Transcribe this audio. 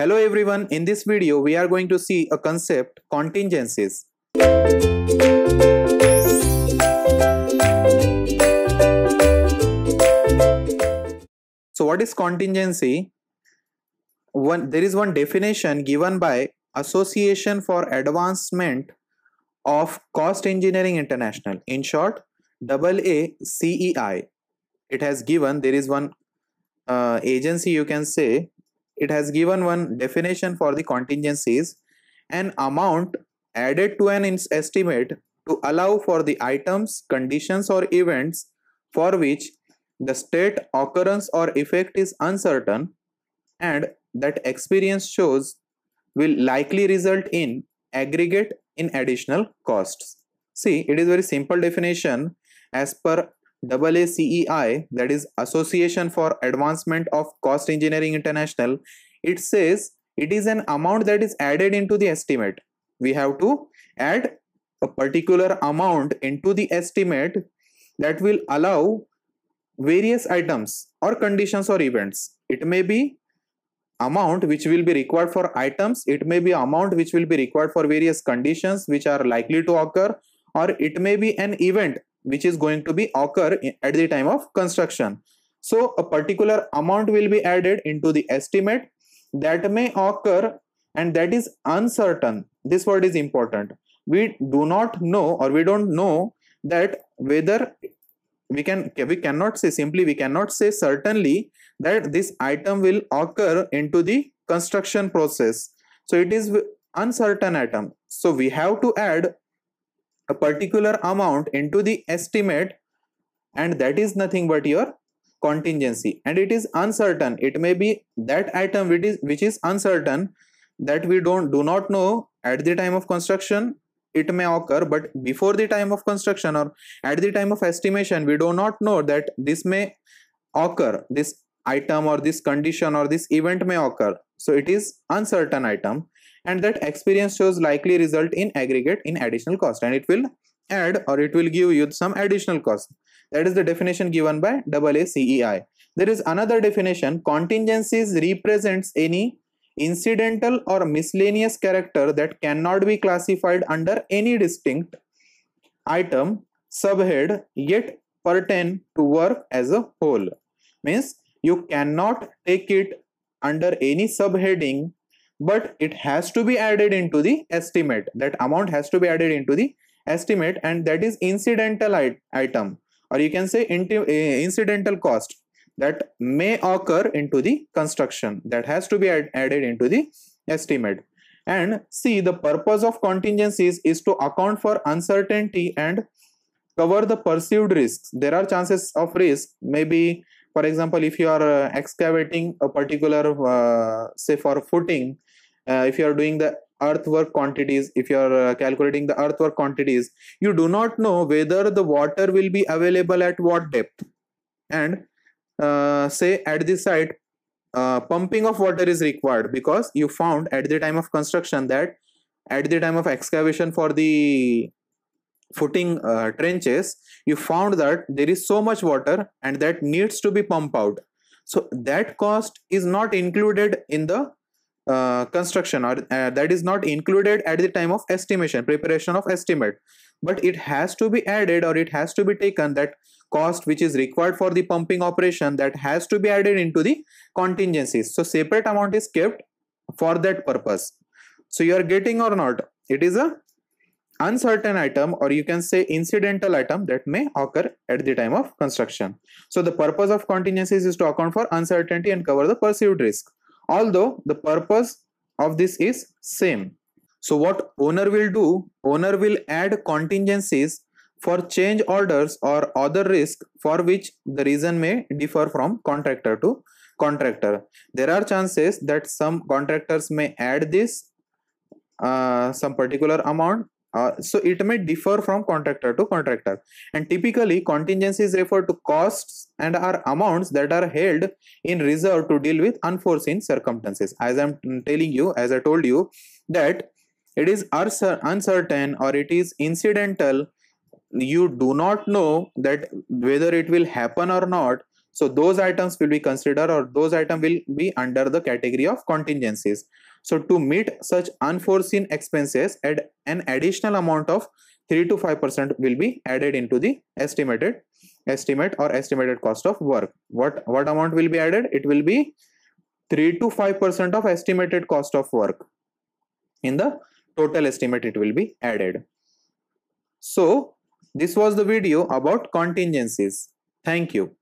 Hello everyone, in this video we are going to see a concept contingencies. So what is contingency? One, there is one definition given by Association for Advancement of Cost Engineering International, in short AACEI. It has given, there is one uh, agency you can say it has given one definition for the contingencies an amount added to an estimate to allow for the items conditions or events for which the state occurrence or effect is uncertain and that experience shows will likely result in aggregate in additional costs see it is very simple definition as per AACEI, that is Association for Advancement of Cost Engineering International, it says it is an amount that is added into the estimate. We have to add a particular amount into the estimate that will allow various items or conditions or events. It may be amount which will be required for items, it may be amount which will be required for various conditions which are likely to occur, or it may be an event which is going to be occur at the time of construction so a particular amount will be added into the estimate that may occur and that is uncertain this word is important we do not know or we don't know that whether we can we cannot say simply we cannot say certainly that this item will occur into the construction process so it is uncertain item so we have to add a particular amount into the estimate and that is nothing but your contingency and it is uncertain it may be that item which is which is uncertain that we don't do not know at the time of construction it may occur but before the time of construction or at the time of estimation we do not know that this may occur this item or this condition or this event may occur so it is uncertain item and that experience shows likely result in aggregate in additional cost and it will add or it will give you some additional cost that is the definition given by AACEI there is another definition contingencies represents any incidental or miscellaneous character that cannot be classified under any distinct item subhead yet pertain to work as a whole means you cannot take it under any subheading but it has to be added into the estimate that amount has to be added into the estimate and that is incidental item or you can say eh, incidental cost that may occur into the construction that has to be ad added into the estimate and see the purpose of contingencies is to account for uncertainty and cover the perceived risks there are chances of risk maybe for example if you are uh, excavating a particular uh, say for footing uh, if you are doing the earthwork quantities if you are uh, calculating the earthwork quantities you do not know whether the water will be available at what depth and uh, say at this site uh, pumping of water is required because you found at the time of construction that at the time of excavation for the footing uh, trenches you found that there is so much water and that needs to be pumped out so that cost is not included in the uh, construction or uh, that is not included at the time of estimation preparation of estimate but it has to be added or it has to be taken that cost which is required for the pumping operation that has to be added into the contingencies so separate amount is kept for that purpose so you are getting or not it is a uncertain item or you can say incidental item that may occur at the time of construction so the purpose of contingencies is to account for uncertainty and cover the perceived risk although the purpose of this is same. So what owner will do, owner will add contingencies for change orders or other risk for which the reason may differ from contractor to contractor. There are chances that some contractors may add this uh, some particular amount uh, so it may differ from contractor to contractor and typically contingencies refer to costs and are amounts that are held in reserve to deal with unforeseen circumstances as i'm telling you as i told you that it is uncertain or it is incidental you do not know that whether it will happen or not so those items will be considered or those item will be under the category of contingencies so to meet such unforeseen expenses, an additional amount of 3 to 5% will be added into the estimated estimate or estimated cost of work. What, what amount will be added? It will be 3 to 5% of estimated cost of work. In the total estimate, it will be added. So this was the video about contingencies. Thank you.